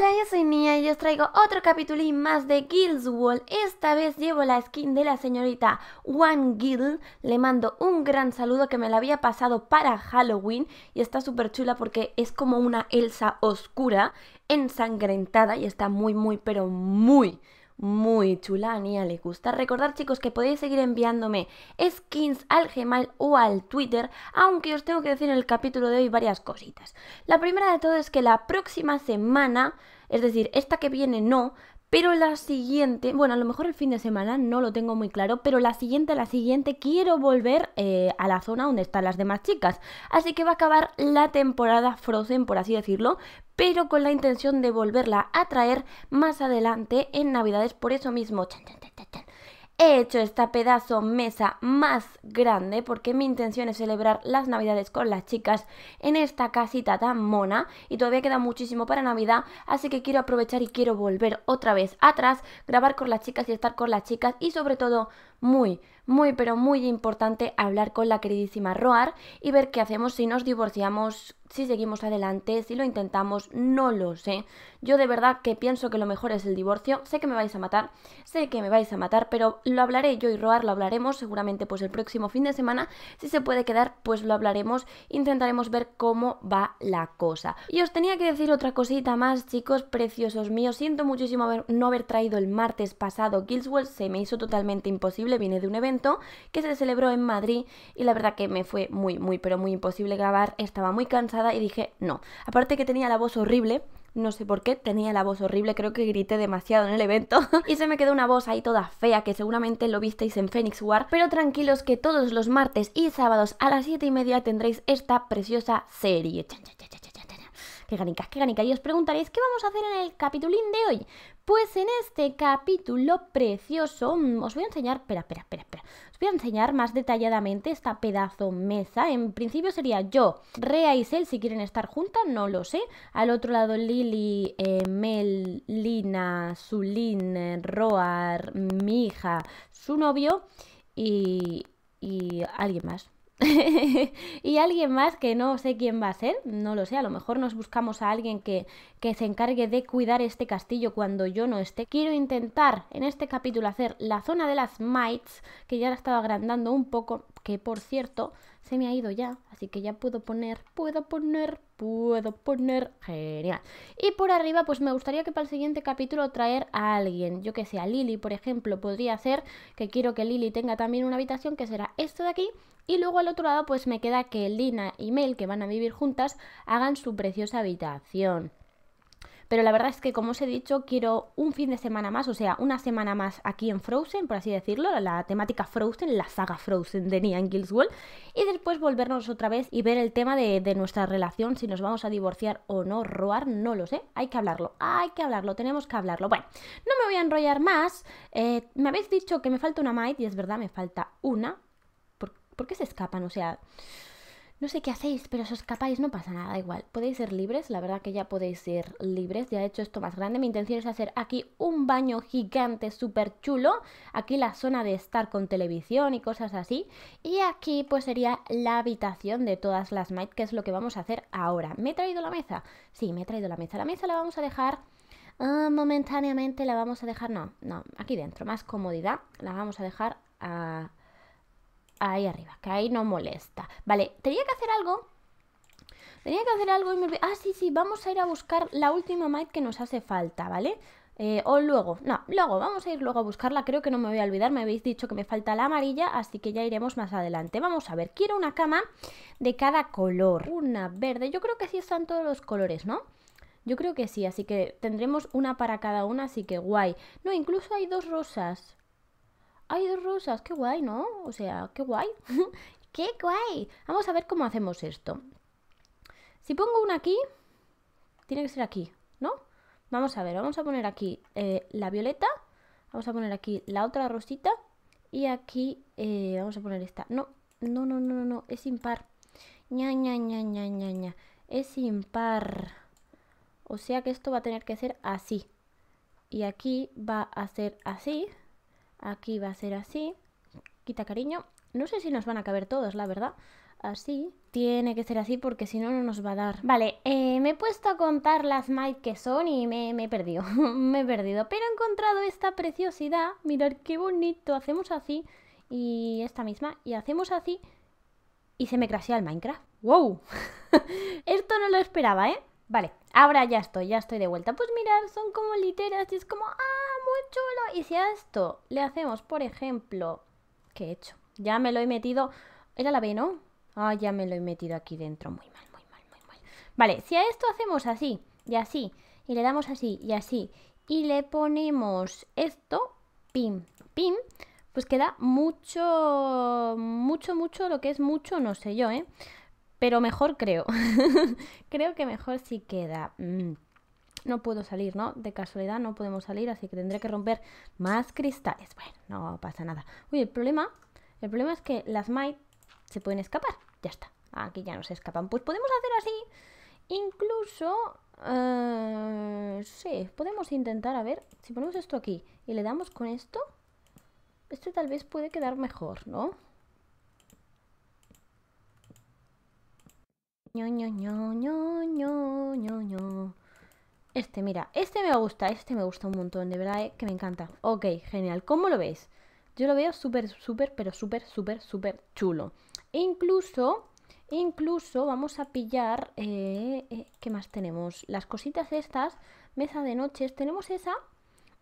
Hola, yo soy Nia y os traigo otro capitulín más de Guilds Esta vez llevo la skin de la señorita One Guild. Le mando un gran saludo que me la había pasado para Halloween y está súper chula porque es como una Elsa oscura, ensangrentada y está muy, muy, pero muy, muy chula, a Nia le gusta. Recordar chicos que podéis seguir enviándome skins al Gemal o al Twitter, aunque os tengo que decir en el capítulo de hoy varias cositas. La primera de todo es que la próxima semana es decir, esta que viene no, pero la siguiente, bueno, a lo mejor el fin de semana no lo tengo muy claro, pero la siguiente, la siguiente, quiero volver eh, a la zona donde están las demás chicas. Así que va a acabar la temporada Frozen, por así decirlo, pero con la intención de volverla a traer más adelante en Navidades. Por eso mismo, He hecho esta pedazo mesa más grande porque mi intención es celebrar las navidades con las chicas en esta casita tan mona y todavía queda muchísimo para navidad así que quiero aprovechar y quiero volver otra vez atrás, grabar con las chicas y estar con las chicas y sobre todo muy muy pero muy importante hablar con la queridísima Roar y ver qué hacemos si nos divorciamos, si seguimos adelante, si lo intentamos, no lo sé. Yo de verdad que pienso que lo mejor es el divorcio, sé que me vais a matar, sé que me vais a matar, pero lo hablaré yo y Roar, lo hablaremos seguramente pues el próximo fin de semana, si se puede quedar pues lo hablaremos, intentaremos ver cómo va la cosa. Y os tenía que decir otra cosita más chicos preciosos míos, siento muchísimo no haber traído el martes pasado Killswell, se me hizo totalmente imposible, viene de un evento que se celebró en Madrid y la verdad que me fue muy, muy, pero muy imposible grabar, estaba muy cansada y dije no. Aparte que tenía la voz horrible, no sé por qué, tenía la voz horrible, creo que grité demasiado en el evento y se me quedó una voz ahí toda fea que seguramente lo visteis en Phoenix War, pero tranquilos que todos los martes y sábados a las 7 y media tendréis esta preciosa serie qué ganica, qué ganica. Y os preguntaréis, ¿qué vamos a hacer en el capitulín de hoy? Pues en este capítulo precioso mm, os voy a enseñar, espera, espera, espera, espera, os voy a enseñar más detalladamente esta pedazo mesa. En principio sería yo, Rea y Sel, si quieren estar juntas, no lo sé. Al otro lado Lili, eh, Mel, Lina, Roar, mi hija, su novio y, y alguien más. y alguien más que no sé quién va a ser, no lo sé, a lo mejor nos buscamos a alguien que, que se encargue de cuidar este castillo cuando yo no esté. Quiero intentar en este capítulo hacer la zona de las mites, que ya la estaba agrandando un poco, que por cierto, se me ha ido ya, así que ya puedo poner, puedo poner, puedo poner, genial. Y por arriba, pues me gustaría que para el siguiente capítulo traer a alguien, yo que sea Lily, por ejemplo, podría ser que quiero que Lily tenga también una habitación, que será esto de aquí, y luego al otro lado, pues me queda que Lina y Mel, que van a vivir juntas, hagan su preciosa habitación. Pero la verdad es que, como os he dicho, quiero un fin de semana más, o sea, una semana más aquí en Frozen, por así decirlo, la temática Frozen, la saga Frozen de Nian Gilswell, y después volvernos otra vez y ver el tema de, nuestra relación, si nos vamos a divorciar o no. Roar, no lo sé, hay que hablarlo, hay que hablarlo, tenemos que hablarlo. Bueno, no me voy a enrollar más. Eh, me habéis dicho que me falta una Might, y es verdad, me falta una. ¿por qué se escapan? O sea no sé qué hacéis, pero os escapáis, no pasa nada, igual. Podéis ser libres, la verdad que ya podéis ser libres, ya he hecho esto más grande. Mi intención es hacer aquí un baño gigante, súper chulo. Aquí la zona de estar con televisión y cosas así. Y aquí pues sería la habitación de todas las mites, que es lo que vamos a hacer ahora. ¿Me he traído la mesa? Sí, me he traído la mesa. La mesa la vamos a dejar... Ah, momentáneamente la vamos a dejar, no, no, aquí dentro, más comodidad, la vamos a dejar a ahí arriba, que ahí no molesta. Vale, tenía que hacer algo. Tenía que hacer algo y me olvidé. Ah, sí, sí, vamos a ir a buscar la última Might que nos hace falta, ¿vale? Eh, o luego, no, luego, vamos a ir luego a buscarla, creo que no me voy a olvidar, me habéis dicho que me falta la amarilla, así que ya iremos más adelante. Vamos a ver, quiero una cama de cada color, una verde, yo creo que sí están todos los colores, ¿no? Yo creo que sí, así que tendremos una para cada una, así que guay. No, incluso hay dos rosas, hay dos rosas, qué guay, ¿no? O sea, qué guay. ¡Qué guay! Vamos a ver cómo hacemos esto. Si pongo una aquí, tiene que ser aquí, ¿no? Vamos a ver, vamos a poner aquí eh, la violeta, vamos a poner aquí la otra rosita y aquí eh, vamos a poner esta. No, no, no, no, no, es impar. Ña, ña, ña, ña, ña, ña. Es impar. O sea que esto va a tener que ser así. Y aquí va a ser así. Aquí va a ser así. Quita cariño. No sé si nos van a caber todos, la verdad. Así. Tiene que ser así porque si no, no nos va a dar. Vale, eh, me he puesto a contar las might que son y me, he perdido. me he perdido. Pero he encontrado esta preciosidad. Mirad qué bonito. Hacemos así y esta misma. Y hacemos así y se me crashea el Minecraft. ¡Wow! Esto no lo esperaba, ¿eh? Vale, ahora ya estoy, ya estoy de vuelta. Pues mirar, son como literas y es como... ¡Ah! chulo. Y si a esto le hacemos, por ejemplo, ¿qué he hecho? Ya me lo he metido, era la B, ¿no? Ah, ya me lo he metido aquí dentro, muy mal, muy mal, muy mal. Vale, si a esto hacemos así, y así, y le damos así, y así, y le ponemos esto, pim, pim, pues queda mucho, mucho, mucho, lo que es mucho, no sé yo, ¿eh? Pero mejor creo. creo que mejor sí queda. Mm no puedo salir, ¿no? De casualidad no podemos salir, así que tendré que romper más cristales. Bueno, no pasa nada. Uy, el problema, el problema es que las Might se pueden escapar. Ya está, aquí ya no se escapan. Pues podemos hacer así, incluso... Eh, sí, podemos intentar, a ver, si ponemos esto aquí y le damos con esto, Esto tal vez puede quedar mejor, ¿no? ño, ño, ño, ño, ño, ño. Este, mira, este me gusta, este me gusta un montón, de verdad eh, que me encanta. Ok, genial, ¿cómo lo veis? Yo lo veo súper, súper, pero súper, súper, súper chulo. E incluso, incluso vamos a pillar, eh, eh, ¿qué más tenemos? Las cositas estas, mesa de noches, tenemos esa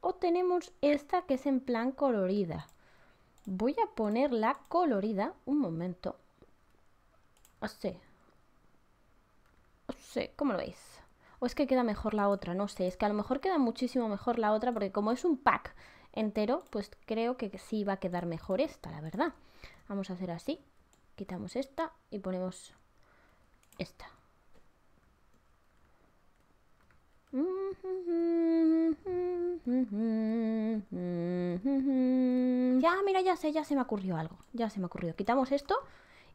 o tenemos esta que es en plan colorida. Voy a poner la colorida, un momento. Así. sé, ¿cómo lo veis? o es que queda mejor la otra, no sé, es que a lo mejor queda muchísimo mejor la otra porque como es un pack entero, pues creo que sí va a quedar mejor esta, la verdad. Vamos a hacer así, quitamos esta y ponemos esta. Ya, mira, ya sé, ya se me ocurrió algo, ya se me ocurrió. Quitamos esto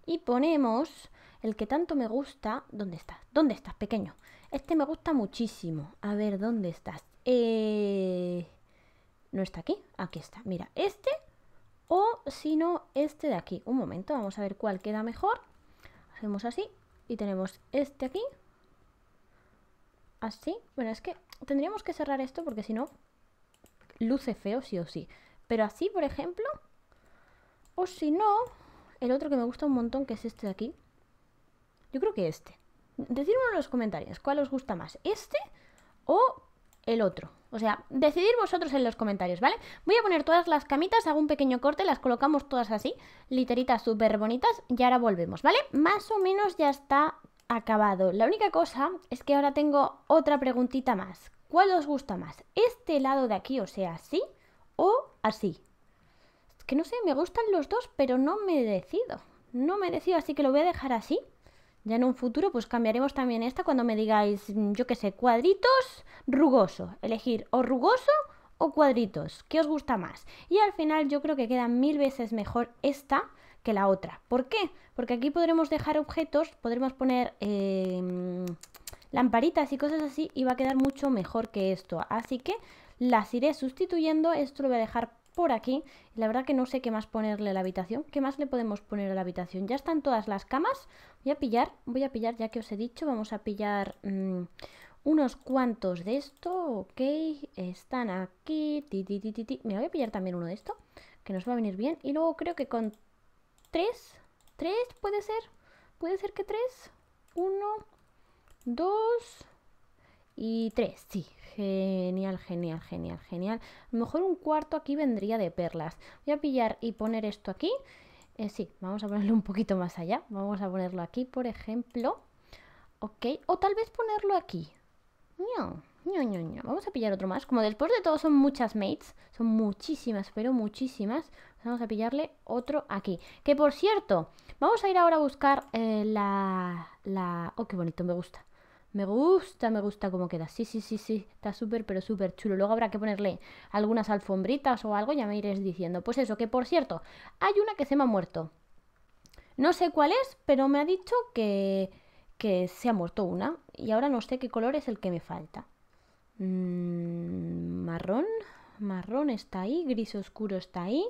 y ponemos el que tanto me gusta, ¿dónde estás? ¿Dónde estás, pequeño? Este me gusta muchísimo. A ver, ¿dónde estás? Eh, ¿No está aquí? Aquí está. Mira, este o si no, este de aquí. Un momento, vamos a ver cuál queda mejor. Hacemos así y tenemos este aquí. Así. Bueno, es que tendríamos que cerrar esto porque si no, luce feo sí o sí. Pero así, por ejemplo, o si no, el otro que me gusta un montón, que es este de aquí. Yo creo que este. Decidme en los comentarios cuál os gusta más, este o el otro. O sea, decidir vosotros en los comentarios, ¿vale? Voy a poner todas las camitas, hago un pequeño corte, las colocamos todas así, literitas súper bonitas, y ahora volvemos, ¿vale? Más o menos ya está acabado. La única cosa es que ahora tengo otra preguntita más. ¿Cuál os gusta más? ¿Este lado de aquí, o sea, así o así? Es que no sé, me gustan los dos, pero no me decido. No me decido, así que lo voy a dejar así. Ya en un futuro pues cambiaremos también esta cuando me digáis, mm, yo qué sé, cuadritos, rugoso. Elegir o rugoso o cuadritos. ¿Qué os gusta más? Y al final yo creo que queda mil veces mejor esta que la otra. ¿Por qué? Porque aquí podremos dejar objetos, podremos poner em, lamparitas y cosas así y va a quedar mucho mejor que esto. Así que las iré sustituyendo. Esto lo voy a dejar por aquí. La verdad que no sé qué más ponerle a la habitación. ¿Qué más le podemos poner a la habitación? Ya están todas las camas. Voy a pillar, voy a pillar, ya que os he dicho, vamos a pillar mm, unos cuantos de esto. Ok, están aquí. Ti, Me voy a pillar también uno de esto, que nos va a venir bien. Y luego creo que con tres, tres puede ser, puede ser que tres, uno, dos, y tres, sí. Genial, genial, genial, genial. A lo mejor un cuarto aquí vendría de perlas. Voy a pillar y poner esto aquí. Eh, sí, vamos a ponerlo un poquito más allá. Vamos a ponerlo aquí, por ejemplo. Ok, o tal vez ponerlo aquí. No, no, no, Vamos a pillar otro más. Como después de todo son muchas mates, son muchísimas, pero muchísimas. Vamos a pillarle otro aquí. Que por cierto, vamos a ir ahora a buscar eh, la, la... Oh, qué bonito, me gusta. Me gusta, me gusta cómo queda. Sí, sí, sí, sí. Está súper, pero súper chulo. Luego habrá que ponerle algunas alfombritas o algo, ya me iréis diciendo. Pues eso, que por cierto, hay una que se me ha muerto. No sé cuál es, pero me ha dicho que, se ha muerto una. Y ahora no sé qué color es el que me falta. Mm, marrón, marrón está ahí, gris oscuro está ahí.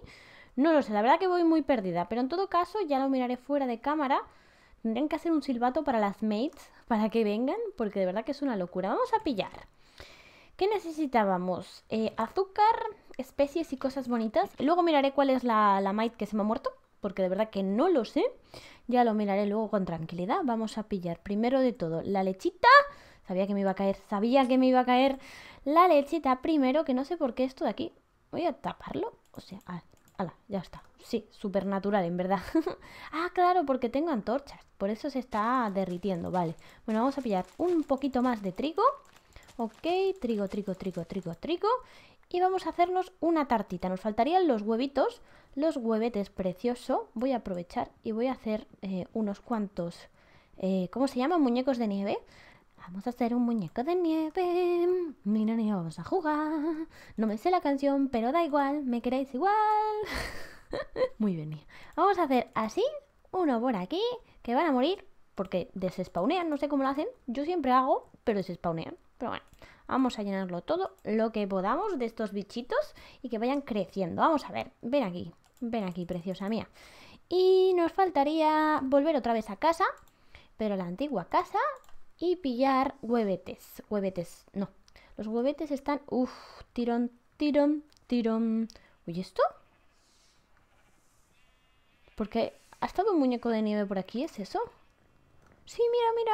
No lo sé, la verdad que voy muy perdida. Pero en todo caso, ya lo miraré fuera de cámara Tendrían que hacer un silbato para las mates, para que vengan, porque de verdad que es una locura. Vamos a pillar. ¿Qué necesitábamos? Eh, azúcar, especies y cosas bonitas. Luego miraré cuál es la, la mate que se me ha muerto, porque de verdad que no lo sé. Ya lo miraré luego con tranquilidad. Vamos a pillar primero de todo la lechita. Sabía que me iba a caer, sabía que me iba a caer la lechita primero, que no sé por qué esto de aquí. Voy a taparlo, o sea, Ala, ya está. Sí, natural en verdad. ah, claro, porque tengo antorchas. Por eso se está derritiendo, vale. Bueno, vamos a pillar un poquito más de trigo. Ok, trigo, trigo, trigo, trigo, trigo. Y vamos a hacernos una tartita. Nos faltarían los huevitos, los huevetes precioso. Voy a aprovechar y voy a hacer eh, unos cuantos... Eh, ¿Cómo se llaman? Muñecos de nieve Vamos a hacer un muñeco de nieve. Mira, ni vamos a jugar. No me sé la canción, pero da igual, me queréis igual. Muy bien, mía. Vamos a hacer así, uno por aquí, que van a morir porque desespawnean. No sé cómo lo hacen. Yo siempre hago, pero desespaunean. Pero bueno, vamos a llenarlo todo lo que podamos de estos bichitos y que vayan creciendo. Vamos a ver, ven aquí, ven aquí, preciosa mía. Y nos faltaría volver otra vez a casa, pero la antigua casa y pillar huevetes. Huevetes, no. Los huevetes están... Uf, tirón, tirón, tirón. oye, esto? Porque ha estado un muñeco de nieve por aquí, ¿es eso? Sí, mira, mira.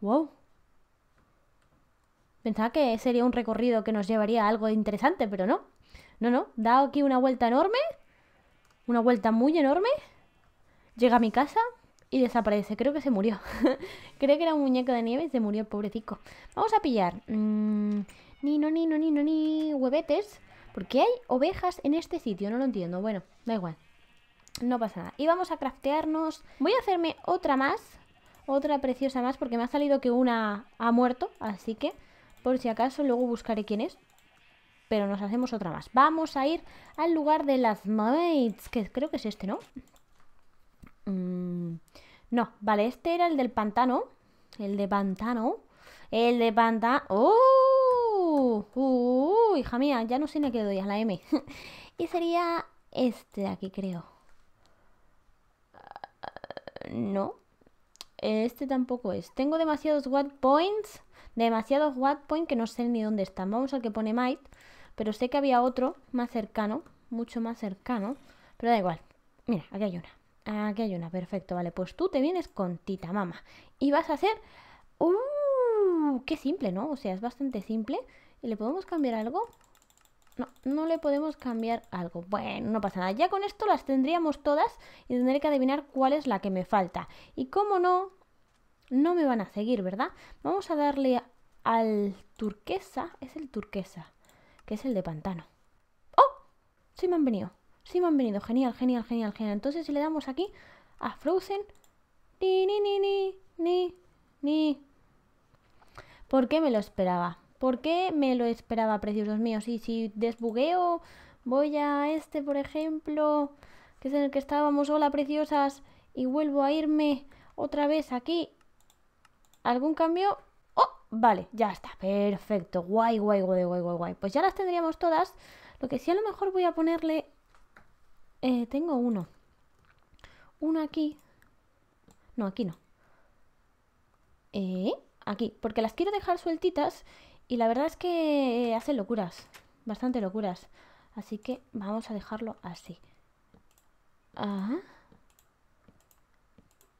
Wow. Pensaba que sería un recorrido que nos llevaría a algo interesante, pero no. No, no. Da aquí una vuelta enorme. Una vuelta muy enorme. Llega a mi casa y desaparece. Creo que se murió. Creo que era un muñeco de nieve y se murió, pobrecito. Vamos a pillar. Mm, ni, no, ni, no, ni huevetes. Porque hay ovejas en este sitio, no lo entiendo. Bueno, da igual. No pasa nada. Y vamos a craftearnos. Voy a hacerme otra más. Otra preciosa más, porque me ha salido que una ha muerto. Así que, por si acaso, luego buscaré quién es. Pero nos hacemos otra más. Vamos a ir al lugar de las mates. que creo que es este, ¿no? Mm, no, vale, este era el del pantano. El de pantano. El de pantano. ¡Oh! ¡Uh! Hija mía, ya no sé ni a qué doy, a la M. y sería este de aquí, creo. Ah, no. Este tampoco es. Tengo demasiados watt points. Demasiados watt points que no sé ni dónde están. Vamos al que pone might. Pero sé que había otro más cercano. Mucho más cercano. Pero da igual. Mira, aquí hay una. Aquí hay una, perfecto, vale. Pues tú te vienes con Tita Mama y vas a hacer... ¡Uh! ¡Qué simple, ¿no? O sea, es bastante simple. ¿Y le podemos cambiar algo? No, no le podemos cambiar algo. Bueno, no pasa nada. Ya con esto las tendríamos todas y tendré que adivinar cuál es la que me falta. Y como no, no me van a seguir, ¿verdad? Vamos a darle al turquesa. Es el turquesa, que es el de pantano. ¡Oh! Sí me han venido. Sí me han venido. Genial, genial, genial, genial. Entonces si le damos aquí a Frozen... Ni, ni, ni, ni, ni, ni. ¿Por qué me lo esperaba? ¿Por qué me lo esperaba, preciosos míos? Y si desbugueo, voy a este, por ejemplo, que es en el que estábamos. Hola, preciosas. Y vuelvo a irme otra vez aquí. ¿Algún cambio? ¡Oh! Vale, ya está. Perfecto. Guay, guay, guay, guay, guay, guay. Pues ya las tendríamos todas. Lo que sí a lo mejor voy a ponerle eh, tengo uno. Uno aquí. No, aquí no. Eh, aquí, porque las quiero dejar sueltitas y la verdad es que hacen locuras, bastante locuras. Así que vamos a dejarlo así. Ajá.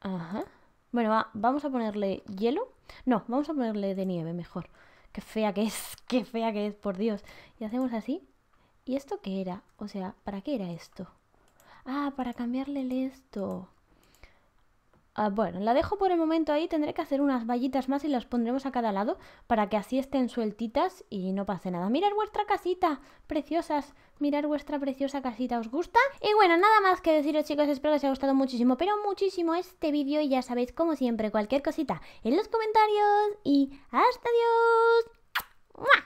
Ajá. Bueno, vamos a ponerle hielo. No, vamos a ponerle de nieve mejor. Qué fea que es, qué fea que es, por Dios. Y hacemos así. ¿Y esto qué era? O sea, ¿para qué era esto? Ah, para cambiarle esto. Ah, bueno, la dejo por el momento ahí. Tendré que hacer unas vallitas más y las pondremos a cada lado para que así estén sueltitas y no pase nada. Mirad vuestra casita, preciosas. Mirad vuestra preciosa casita, ¿os gusta? Y bueno, nada más que deciros chicos, espero que os haya gustado muchísimo, pero muchísimo este vídeo y ya sabéis, como siempre, cualquier cosita en los comentarios y hasta adiós.